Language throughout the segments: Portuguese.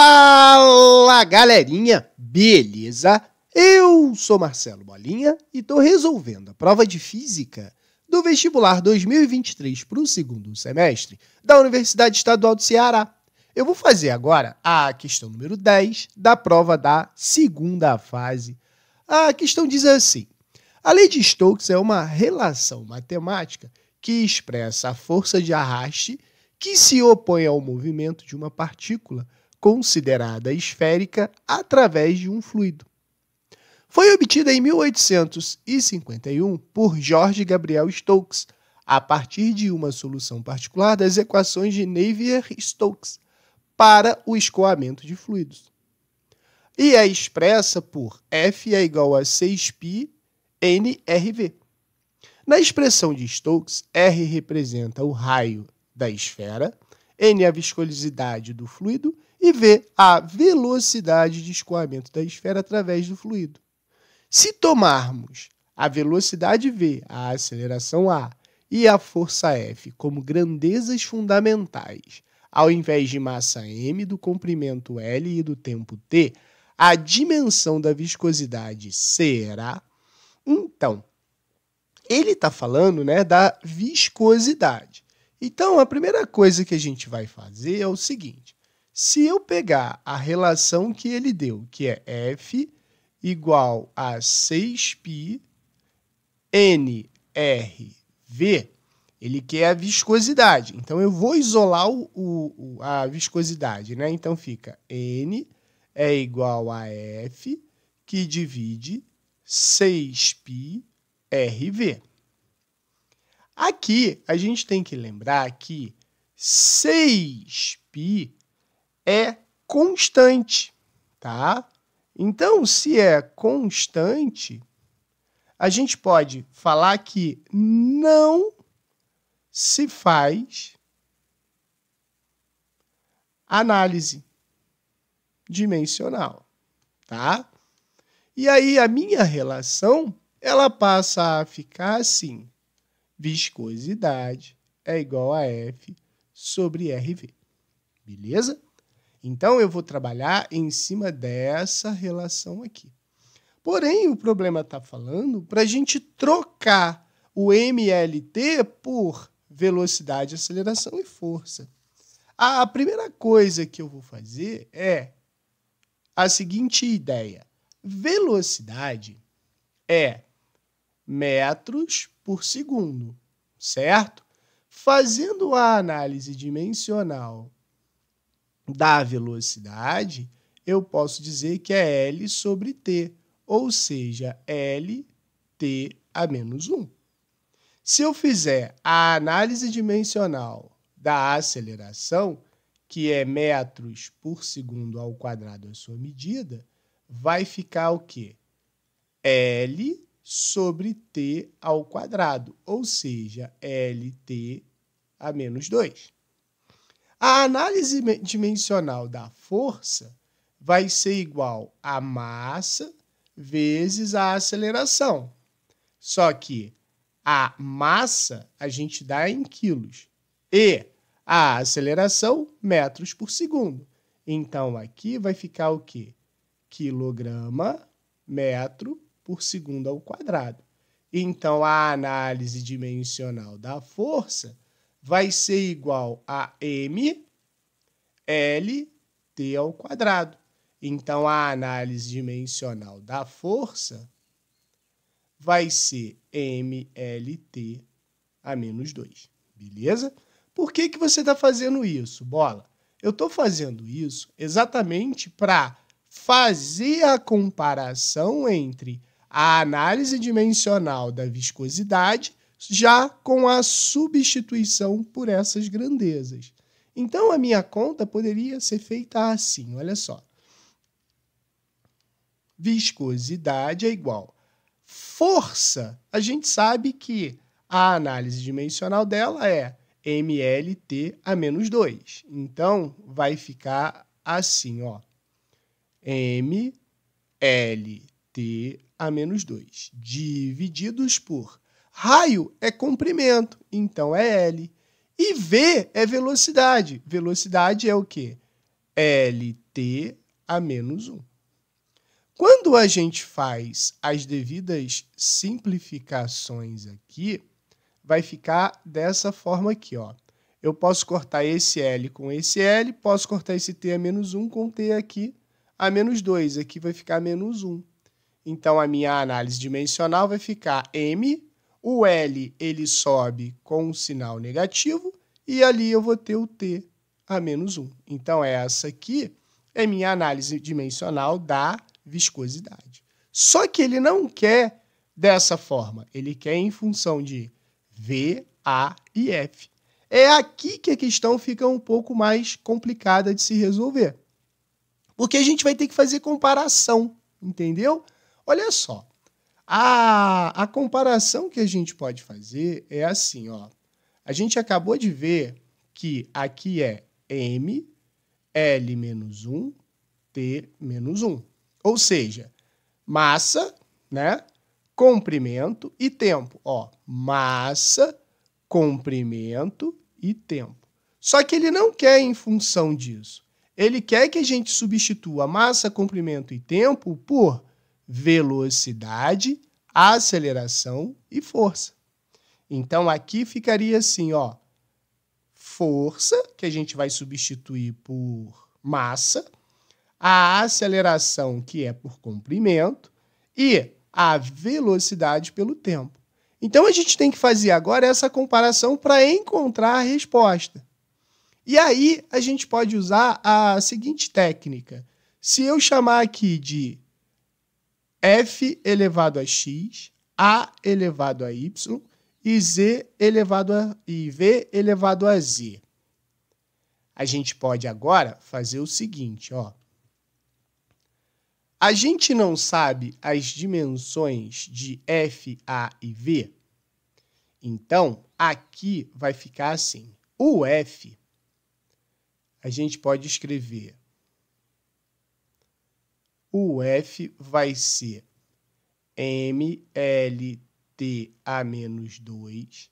Fala galerinha, beleza? Eu sou Marcelo Bolinha e estou resolvendo a prova de física do vestibular 2023 para o segundo semestre da Universidade Estadual do Ceará. Eu vou fazer agora a questão número 10 da prova da segunda fase. A questão diz assim: a lei de Stokes é uma relação matemática que expressa a força de arraste que se opõe ao movimento de uma partícula considerada esférica através de um fluido. Foi obtida em 1851 por Jorge Gabriel Stokes, a partir de uma solução particular das equações de Navier-Stokes para o escoamento de fluidos. E é expressa por F é igual a 6π nRV. Na expressão de Stokes, R representa o raio da esfera N é a viscosidade do fluido e V a velocidade de escoamento da esfera através do fluido. Se tomarmos a velocidade V, a aceleração A e a força F como grandezas fundamentais, ao invés de massa m, do comprimento L e do tempo t, a dimensão da viscosidade será. Então, ele está falando né, da viscosidade. Então, a primeira coisa que a gente vai fazer é o seguinte: se eu pegar a relação que ele deu, que é F igual a 6π NRV, ele quer a viscosidade. Então, eu vou isolar o, o, a viscosidade, né? Então, fica N é igual a F, que divide 6πRV. Aqui a gente tem que lembrar que 6π é constante, tá? Então, se é constante, a gente pode falar que não se faz análise dimensional, tá? E aí a minha relação ela passa a ficar assim: viscosidade é igual a F sobre RV. Beleza? Então eu vou trabalhar em cima dessa relação aqui. Porém, o problema está falando para a gente trocar o MLT por velocidade, aceleração e força. A primeira coisa que eu vou fazer é a seguinte ideia: velocidade é metros por segundo, certo? Fazendo a análise dimensional da velocidade, eu posso dizer que é L sobre T, ou seja, L, T a menos 1. Se eu fizer a análise dimensional da aceleração, que é metros por segundo ao quadrado a sua medida, vai ficar o quê? L sobre t ao quadrado, ou seja, lt a menos 2. A análise dimensional da força vai ser igual à massa vezes a aceleração. Só que a massa a gente dá em quilos e a aceleração metros por segundo. Então aqui vai ficar o quê? Quilograma metro por segundo ao quadrado. Então, a análise dimensional da força vai ser igual a m l t ao quadrado. Então, a análise dimensional da força vai ser mlt a menos 2, beleza? Por que, que você está fazendo isso, bola? Eu estou fazendo isso exatamente para fazer a comparação entre a análise dimensional da viscosidade já com a substituição por essas grandezas. Então a minha conta poderia ser feita assim, olha só. Viscosidade é igual força. A gente sabe que a análise dimensional dela é MLT a menos 2. Então vai ficar assim, ó. MLT t a menos 2, divididos por raio é comprimento, então é L. E V é velocidade. Velocidade é o quê? LT a menos 1. Quando a gente faz as devidas simplificações aqui, vai ficar dessa forma aqui, ó. Eu posso cortar esse L com esse L, posso cortar esse T a menos 1 com T aqui a menos 2. Aqui vai ficar menos 1. Então a minha análise dimensional vai ficar M, o L ele sobe com um sinal negativo e ali eu vou ter o T a menos 1. Então é essa aqui é minha análise dimensional da viscosidade. Só que ele não quer dessa forma, ele quer em função de V, A e F. É aqui que a questão fica um pouco mais complicada de se resolver. Porque a gente vai ter que fazer comparação, entendeu? Olha só, a, a comparação que a gente pode fazer é assim, ó. A gente acabou de ver que aqui é m, L menos 1, T menos 1. Ou seja, massa, né? Comprimento e tempo. Ó, massa, comprimento e tempo. Só que ele não quer em função disso. Ele quer que a gente substitua massa, comprimento e tempo por velocidade, aceleração e força. Então aqui ficaria assim, ó, força, que a gente vai substituir por massa, a aceleração, que é por comprimento, e a velocidade pelo tempo. Então a gente tem que fazer agora essa comparação para encontrar a resposta. E aí a gente pode usar a seguinte técnica. Se eu chamar aqui de f elevado a x, a elevado a y e z elevado a e v elevado a z. A gente pode agora fazer o seguinte, ó. A gente não sabe as dimensões de f, a e v. Então, aqui vai ficar assim. O f a gente pode escrever o f vai ser mlt a menos 2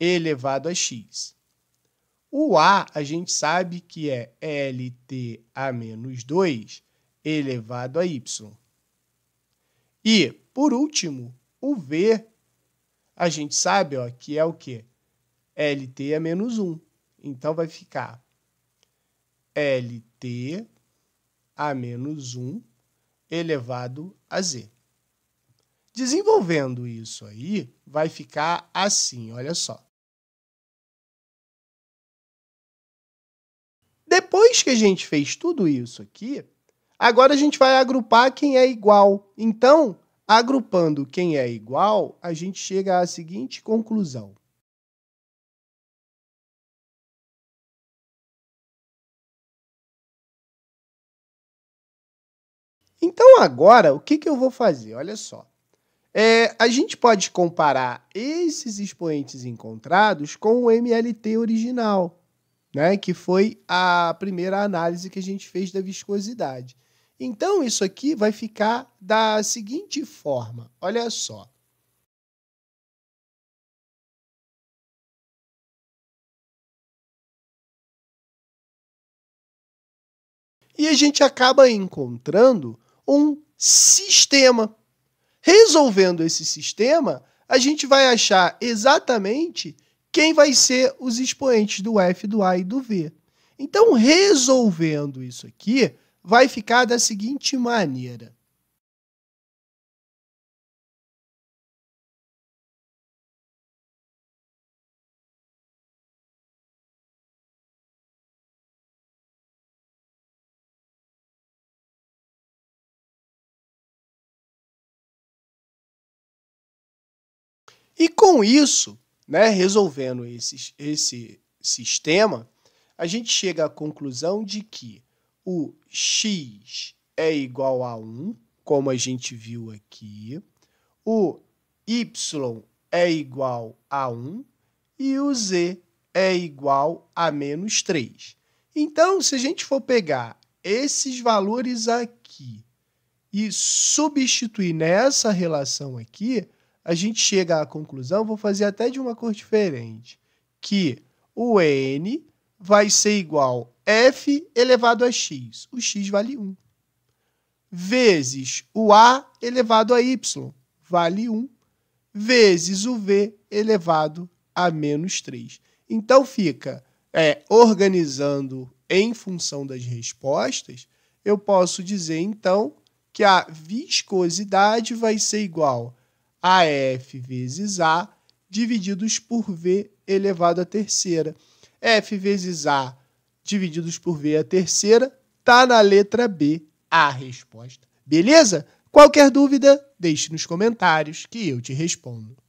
elevado a x. O a a gente sabe que é lt a menos 2 elevado a y. E, por último, o v a gente sabe ó, que é o quê? lt a menos 1. Então vai ficar lt a menos 1 elevado a z. Desenvolvendo isso aí, vai ficar assim, olha só. Depois que a gente fez tudo isso aqui, agora a gente vai agrupar quem é igual. Então, agrupando quem é igual, a gente chega à seguinte conclusão. Então agora, o que, que eu vou fazer? Olha só. É, a gente pode comparar esses expoentes encontrados com o MLT original, né? que foi a primeira análise que a gente fez da viscosidade. Então, isso aqui vai ficar da seguinte forma: olha só. E a gente acaba encontrando um sistema. Resolvendo esse sistema, a gente vai achar exatamente quem vai ser os expoentes do F, do A e do V. Então, resolvendo isso aqui, vai ficar da seguinte maneira. E com isso, né, resolvendo esse, esse sistema, a gente chega à conclusão de que o x é igual a 1, como a gente viu aqui, o y é igual a 1 e o z é igual a menos 3. Então, se a gente for pegar esses valores aqui e substituir nessa relação aqui, a gente chega à conclusão, vou fazer até de uma cor diferente, que o n vai ser igual f elevado a x. O x vale 1. Vezes o a elevado a y, vale 1. Vezes o v elevado a menos 3. Então fica é, organizando em função das respostas, eu posso dizer então que a viscosidade vai ser igual AF vezes A divididos por V elevado à terceira. F vezes A divididos por V à terceira está na letra B a resposta. Beleza? Qualquer dúvida, deixe nos comentários que eu te respondo.